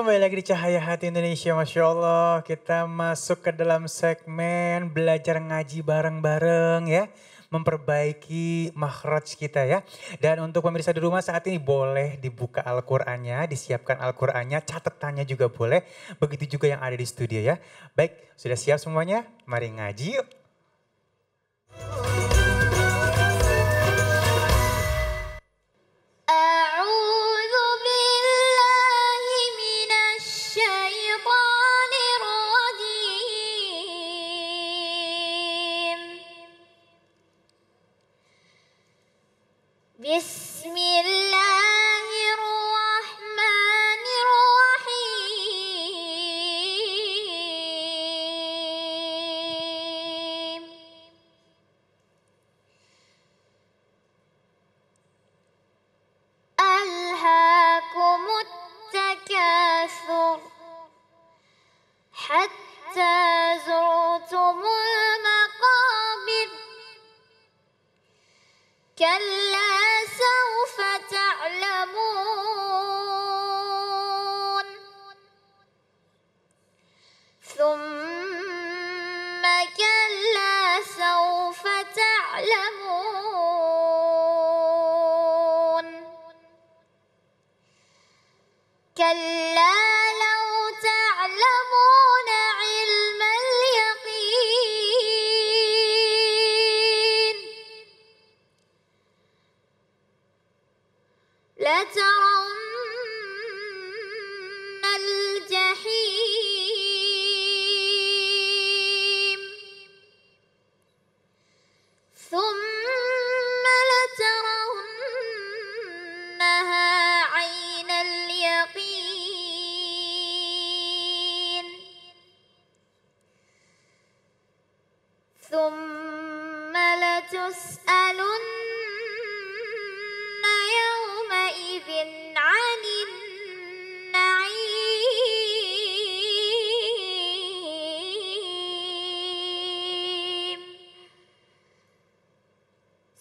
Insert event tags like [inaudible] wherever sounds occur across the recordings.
Kembali lagi di Cahaya Hati Indonesia, Masya Allah. Kita masuk ke dalam segmen belajar ngaji bareng-bareng ya. Memperbaiki makhraj kita ya. Dan untuk pemirsa di rumah saat ini boleh dibuka Al-Qurannya, disiapkan Al-Qurannya, catatannya juga boleh. Begitu juga yang ada di studio ya. Baik, sudah siap semuanya? Mari ngaji yuk. كلا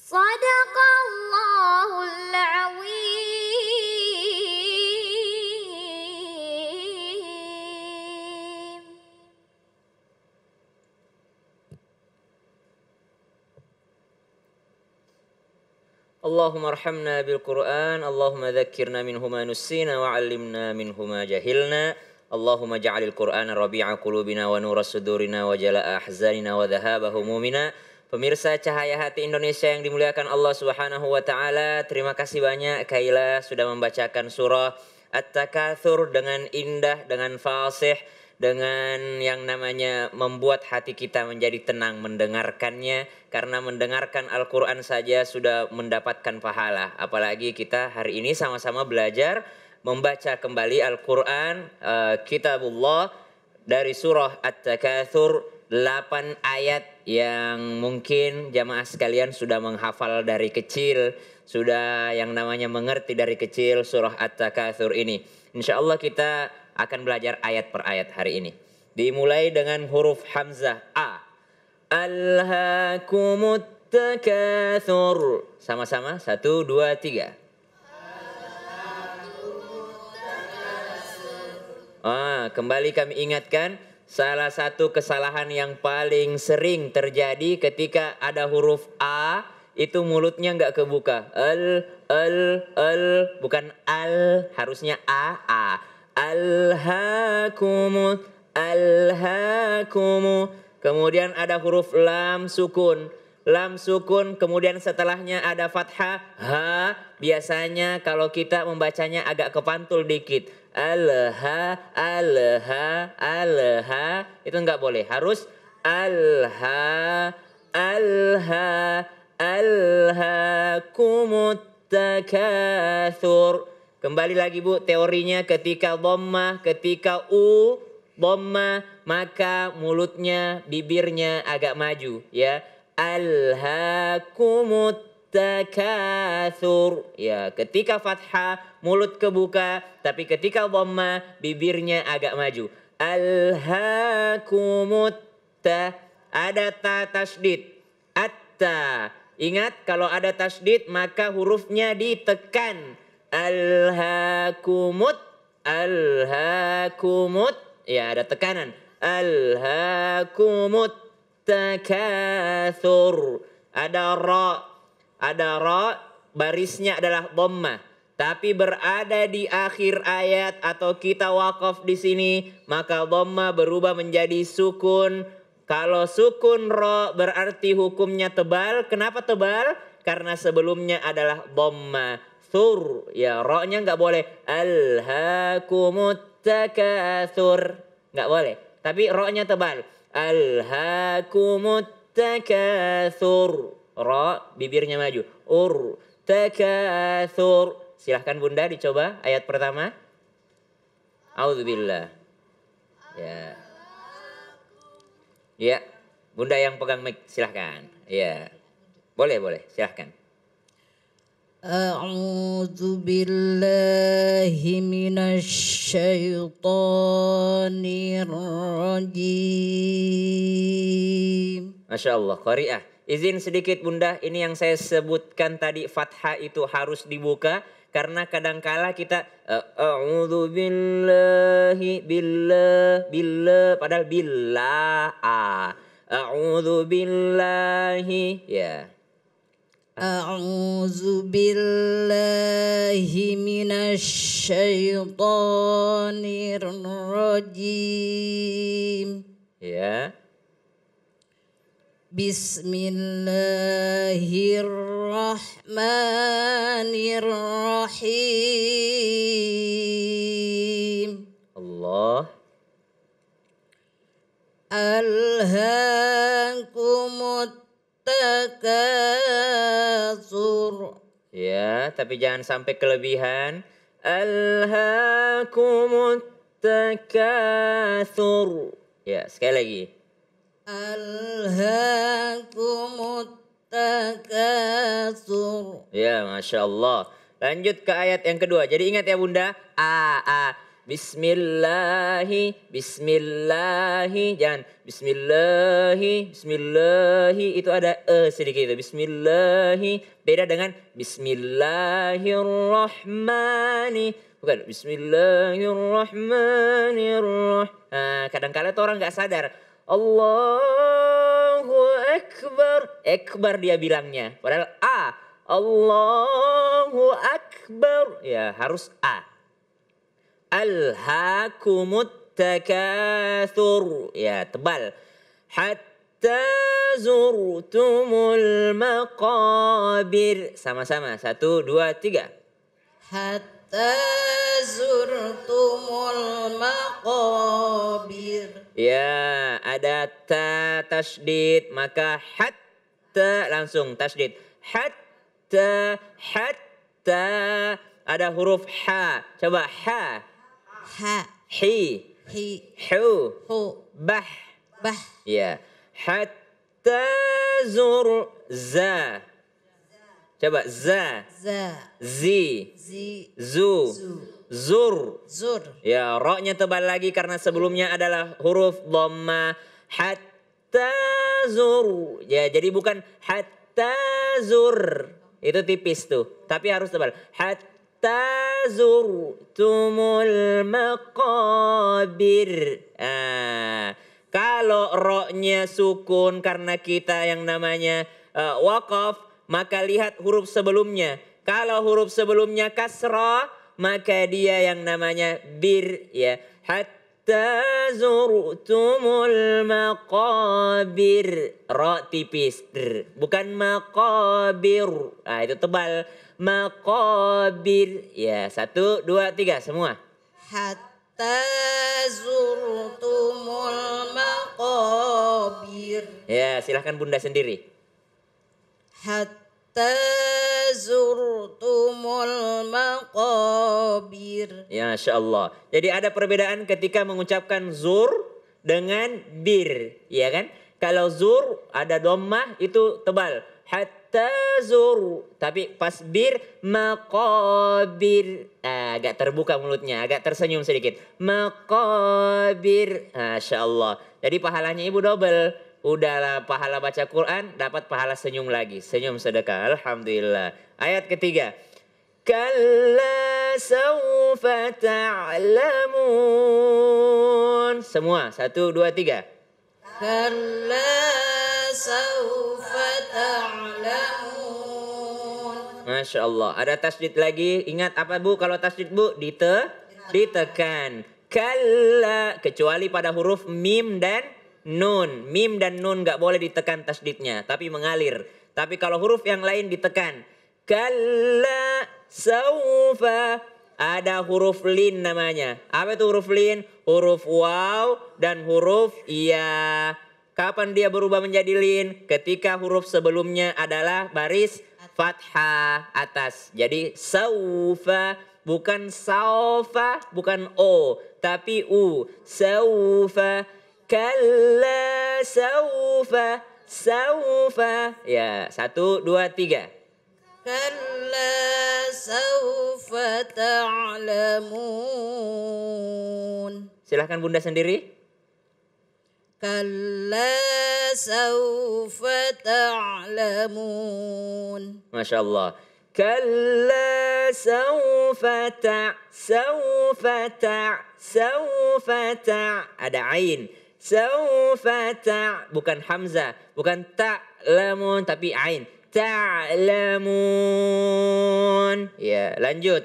صدق الله العظيم اللهم ارحمنا بالقرآن اللهم ذكرنا منه ما نسينا وعلمنا منه ما جهلنا اللهم اجعل القرآن ربيع قلوبنا ونور صدورنا وجلاء أحزاننا وذهاب همومنا Pemirsa Cahaya Hati Indonesia yang dimuliakan Allah Subhanahu wa taala, terima kasih banyak Kaila sudah membacakan surah At-Takatsur dengan indah, dengan fasih, dengan yang namanya membuat hati kita menjadi tenang mendengarkannya karena mendengarkan Al-Qur'an saja sudah mendapatkan pahala. Apalagi kita hari ini sama-sama belajar membaca kembali Al-Qur'an uh, Kitabullah dari surah At-Takatsur 8 ayat yang mungkin jamaah sekalian sudah menghafal dari kecil, sudah yang namanya mengerti dari kecil surah At-Takatsur ini. Insya Allah kita akan belajar ayat per ayat hari ini. Dimulai dengan huruf hamzah A. Alhaakumut takathur. Sama-sama, satu, dua, tiga. Ah, kembali kami ingatkan Salah satu kesalahan yang paling sering terjadi ketika ada huruf A itu mulutnya nggak kebuka. al al al bukan al, harusnya a, a. Alhakumu, alhakumu. Kemudian ada huruf lam sukun. Lam sukun, kemudian setelahnya ada fathah, ha. Biasanya kalau kita membacanya agak kepantul dikit alha alha alha itu nggak boleh harus alha alha kumut kumutakathur kembali lagi Bu teorinya ketika bomma ketika u bomma maka mulutnya bibirnya agak maju ya alha kumut takathur. Ya, ketika fathah mulut kebuka, tapi ketika dhamma bibirnya agak maju. Alhaakumut ta ada ta tasdid. Atta. Ingat kalau ada tasdid maka hurufnya ditekan. alhakumut alhakumut ya ada tekanan. alhakumut takathur. Ada ra ada ro barisnya adalah bomma tapi berada di akhir ayat atau kita wakaf di sini maka dhamma berubah menjadi sukun kalau sukun ro berarti hukumnya tebal kenapa tebal karena sebelumnya adalah dhamma sur ya ro-nya nggak boleh alhaakumut nggak boleh tapi ro-nya tebal alhaakumut Ro bibirnya maju ur takathur silahkan bunda dicoba ayat pertama auzubillah ya ya bunda yang pegang mic silahkan ya boleh boleh silahkan أعوذ بالله من الشيطان الرجيم ما Izin sedikit Bunda, ini yang saya sebutkan tadi fathah itu harus dibuka karena kadangkala kita a'udzu billahi billah billah padahal billah a a'udzu billahi ya A'udzu billahi minasyaitonir rajim Ya Bismillahirrahmanirrahim. Allah. alhamdulillah takasur. Ya, tapi jangan sampai kelebihan. Alhamdulillah takasur. Ya, sekali lagi. Ya, masya Allah. Lanjut ke ayat yang kedua. Jadi ingat ya bunda. A, A. Bismillahi, Bismillahi, jangan Bismillahi, Bismillahi itu ada e sedikit itu Bismillahi beda dengan Bismillahirrahmani bukan Bismillahirrahmanirrahim. Nah, kadang-kadang orang nggak sadar Allahu Akbar. Akbar dia bilangnya. Padahal A. Allahu Akbar. Ya harus A. Alhaakumut takathur. Ya tebal. Hatta zurtumul maqabir. Sama-sama. Satu, dua, tiga. Hatta zurtumul maqabir. Ya, ada ta tasdid maka hatta langsung tasdid. Hatta hatta ada huruf ha. Coba ha. Ha. Hi. Hi. Hu. Hu. Bah. Bah. Ya. Hatta zur za. Coba za. Za. Zi. Zi. Zu. Zu. Zur. Zur. Ya, roknya tebal lagi karena sebelumnya adalah huruf dhamma hatta zur. Ya, jadi bukan hatta zur. Itu tipis tuh, tapi harus tebal. Hatta zur tumul maqabir. Ah. Kalau roknya sukun karena kita yang namanya uh, eh, wakaf maka lihat huruf sebelumnya. Kalau huruf sebelumnya kasrah, maka dia yang namanya bir ya. Hatta zurtumul maqabir. Ra tipis. Dr. Bukan maqabir. Ah itu tebal. Maqabir. Ya, satu, dua, tiga semua. Hatta zurtumul maqabir. Ya, silahkan bunda sendiri. Hatta hatta zurtumul maqabir. Ya, Allah. Jadi ada perbedaan ketika mengucapkan zur dengan bir, ya kan? Kalau zur ada dommah itu tebal. Hatta zur. Tapi pas bir maqabir. Ah, agak terbuka mulutnya, agak tersenyum sedikit. Maqabir. Masya Allah. Jadi pahalanya ibu double udahlah pahala baca Quran dapat pahala senyum lagi senyum sedekah alhamdulillah ayat ketiga kalla saufa ta'lamun semua satu dua tiga kalla saufa ta'lamun Masya Allah ada tasdid lagi ingat apa bu kalau tasdid bu dite ditekan kalla kecuali pada huruf mim dan nun. Mim dan nun nggak boleh ditekan tasdidnya, tapi mengalir. Tapi kalau huruf yang lain ditekan. Kalla saufa. Ada huruf lin namanya. Apa itu huruf lin? Huruf waw dan huruf ya. Kapan dia berubah menjadi lin? Ketika huruf sebelumnya adalah baris fathah atas. Jadi saufa bukan saufa, bukan o, tapi u. Saufa Kalla saufa Ya, satu, dua, tiga. Kalla saufa Silahkan Bunda sendiri. Kalla saufa Masya Allah. Kalla saufa ta' ada ain Saufa ta bukan hamzah, bukan ta lamun tapi ain. Ta'lamun. Ya, lanjut.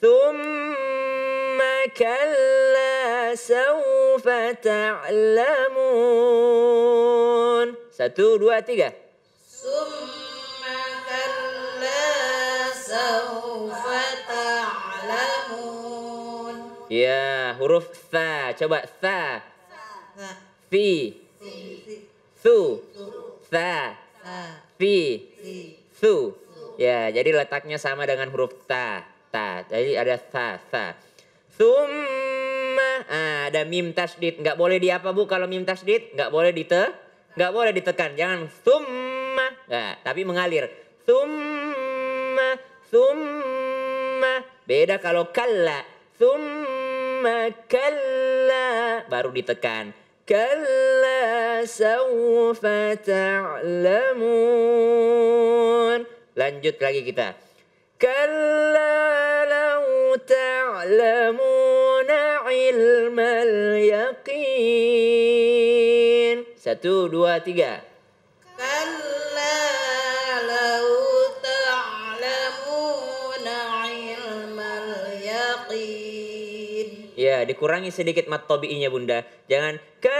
Thumma kalla saufa ta'lamun. Satu, dua, tiga. Thumma kalla saufa ta'lamun. Ya, huruf tha. Coba tha fi su sa fi su ya jadi letaknya sama dengan huruf ta ta jadi ada sa sa summa ah, ada mim tasdid nggak boleh di apa bu kalau mim tasdid nggak boleh dite nggak boleh ditekan jangan summa nggak tapi mengalir summa summa beda kalau kalla summa kalla baru ditekan كلا سوف تعلمون Lanjut lagi kita. كلا لو تعلمون علم اليقين Satu, dua, tiga. Kalla lau Ya, dikurangi sedikit mat tobi'inya bunda. Jangan ke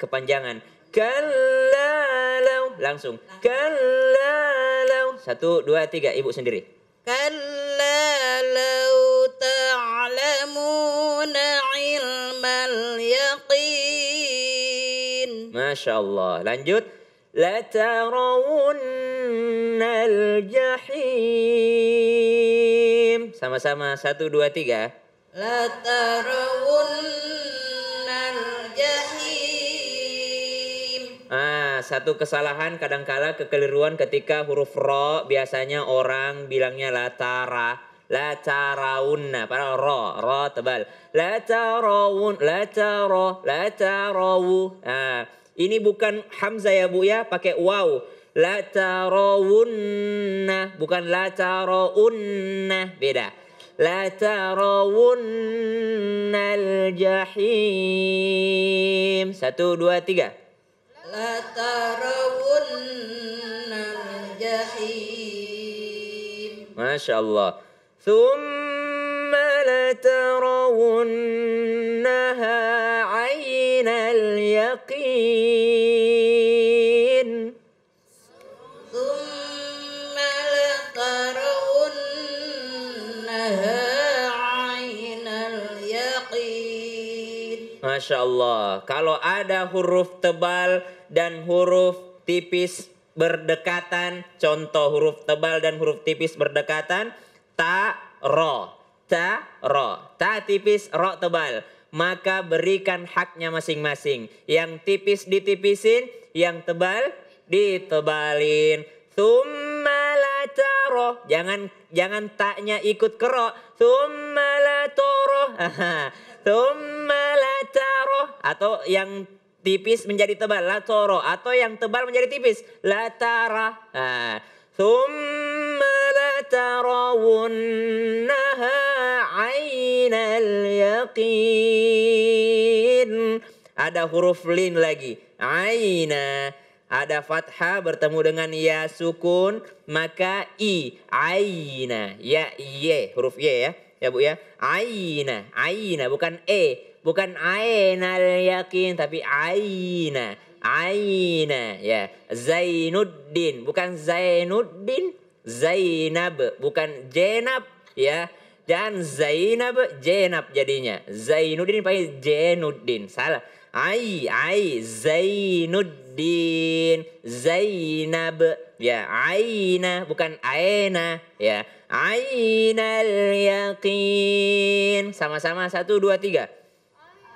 kepanjangan. Kalau Langsung. Kalau Satu, dua, tiga. Ibu sendiri. Kalau ta'lamuna ilmal yaqin. Masya Allah. Lanjut. al jahim. Sama-sama. Satu, dua, tiga. Latarawunnal Ah, satu kesalahan kadangkala kekeliruan ketika huruf ro biasanya orang bilangnya latara lataraunna para ro ro tebal latarawun lataro latarawu ah ini bukan hamzah ya Bu ya pakai wow, latarawunna bukan lataraunna beda tarawunnal jahim satu dua tiga لترون الجحيم ما شاء الله ثم لترونها عين اليقين Masya Allah. Kalau ada huruf tebal dan huruf tipis berdekatan. Contoh huruf tebal dan huruf tipis berdekatan. Ta, ro. Ta, ro. Ta tipis, ro tebal. Maka berikan haknya masing-masing. Yang tipis ditipisin, yang tebal ditebalin. Thumma la taro. Jangan jangan taknya ikut kerok Thumma la toro. [laughs] Thumma atau yang tipis menjadi tebal la toro atau yang tebal menjadi tipis la tara nah, thumma la tarawunnaha ainal yaqin ada huruf lin lagi aina ada fathah bertemu dengan ya sukun maka i aina ya ye huruf ye ya ya bu ya aina aina bukan e bukan Ain al yakin tapi aina aina ya Zainuddin bukan Zainuddin Zainab bukan Jenab ya dan Zainab Jenab jadinya Zainuddin pakai Jenuddin salah ai ai Zainuddin Zainab ya aina bukan aina ya ainal yakin sama-sama satu dua tiga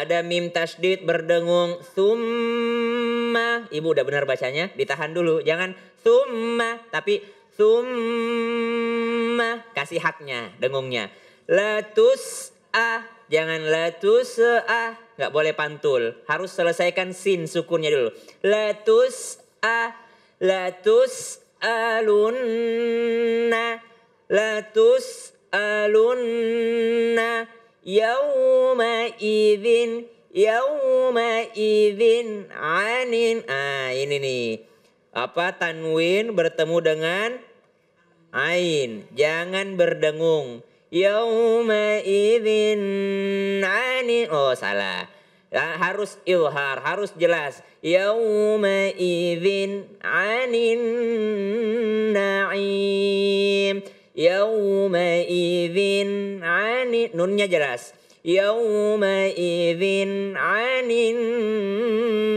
Ada mim tasdid berdengung summa. Ibu udah benar bacanya, ditahan dulu. Jangan summa, tapi summa. Kasih haknya, dengungnya. Letus a, jangan letus a. Nggak boleh pantul. Harus selesaikan sin sukunnya dulu. Letus a, letus alunna, letus alunna يومئذ يومئذ عن ah ini nih apa tanwin bertemu dengan ain jangan berdengung yaumaidin ani oh salah ya, harus ilhar harus jelas yaumaidin anin naim Yauma 'ani anin nunnya jelas. Yauma anin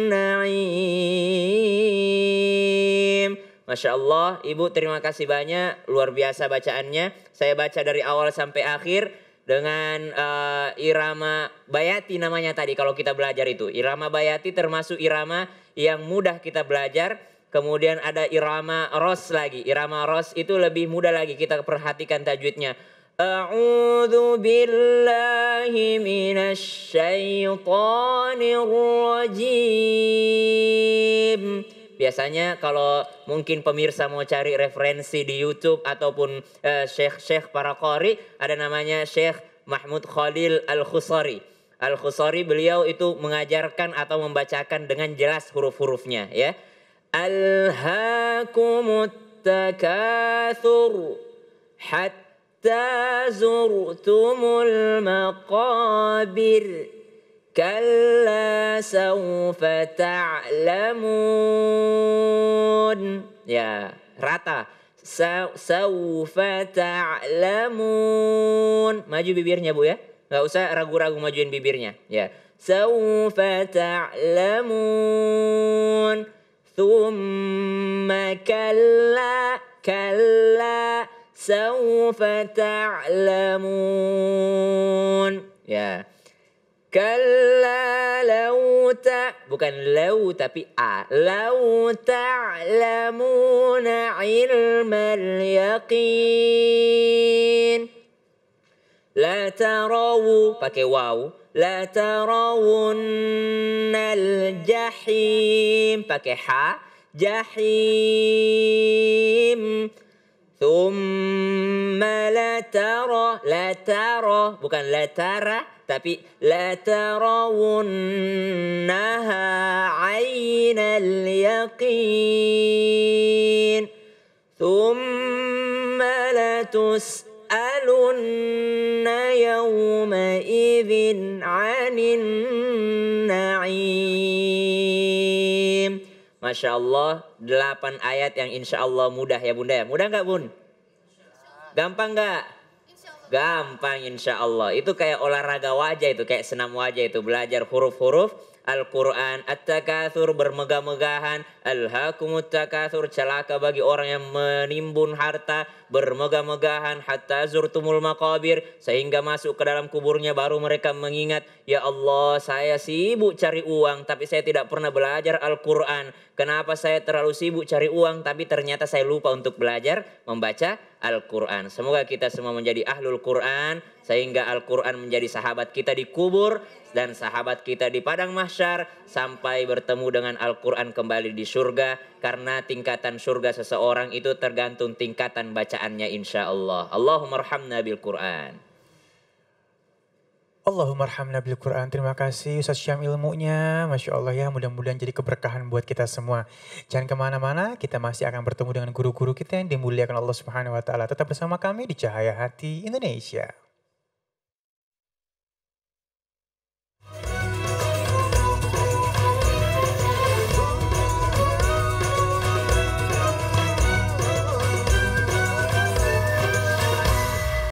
naim. Masya Allah, Ibu terima kasih banyak. Luar biasa bacaannya. Saya baca dari awal sampai akhir dengan uh, irama bayati namanya tadi kalau kita belajar itu. Irama bayati termasuk irama yang mudah kita belajar Kemudian ada irama ros lagi. Irama ros itu lebih mudah lagi kita perhatikan tajwidnya. A'udzu billahi minasyaitonir rajim. Biasanya kalau mungkin pemirsa mau cari referensi di YouTube ataupun uh, eh, syekh-syekh para qori ada namanya Syekh Mahmud Khalil Al-Khusari. Al-Khusari beliau itu mengajarkan atau membacakan dengan jelas huruf-hurufnya ya Alhaakumut takathur hatta zurtumul maqabir Kalla سوف تعلمون Ya, rata Sawfa ta'lamun Maju bibirnya bu ya nggak usah ragu-ragu majuin bibirnya Ya سوف تعلمون ثم كلا كلا سوف تعلمون يا كلا لو ت bukan لو تبي a لو تعلمون علم اليقين لا تروا pakai واو لترون الجحيم pakai جحيم ثم لا لا ترى لترى لترى bukan لترى tapi ترونها عين اليقين ثم لا تسألون يومئذ عن النعيم Masya Allah 8 ayat yang insya Allah mudah ya bunda ya Mudah nggak bun? Gampang nggak? Gampang insya Allah Itu kayak olahraga wajah itu Kayak senam wajah itu Belajar huruf-huruf Al-Quran At-takathur bermegah-megahan Al-hakumut takathur celaka bagi orang yang menimbun harta Bermegah-megahan Hatta zurtumul maqabir Sehingga masuk ke dalam kuburnya baru mereka mengingat Ya Allah, saya sibuk cari uang tapi saya tidak pernah belajar Al-Quran. Kenapa saya terlalu sibuk cari uang tapi ternyata saya lupa untuk belajar membaca Al-Quran. Semoga kita semua menjadi ahlul Quran sehingga Al-Quran menjadi sahabat kita di kubur dan sahabat kita di padang mahsyar sampai bertemu dengan Al-Quran kembali di surga karena tingkatan surga seseorang itu tergantung tingkatan bacaannya insya Allah. Allahumma rahmna bil Quran. Allahumma bil Quran. Terima kasih Ustaz Syam ilmunya. Masya Allah ya mudah-mudahan jadi keberkahan buat kita semua. Jangan kemana-mana, kita masih akan bertemu dengan guru-guru kita yang dimuliakan Allah Subhanahu Wa Taala. Tetap bersama kami di Cahaya Hati Indonesia.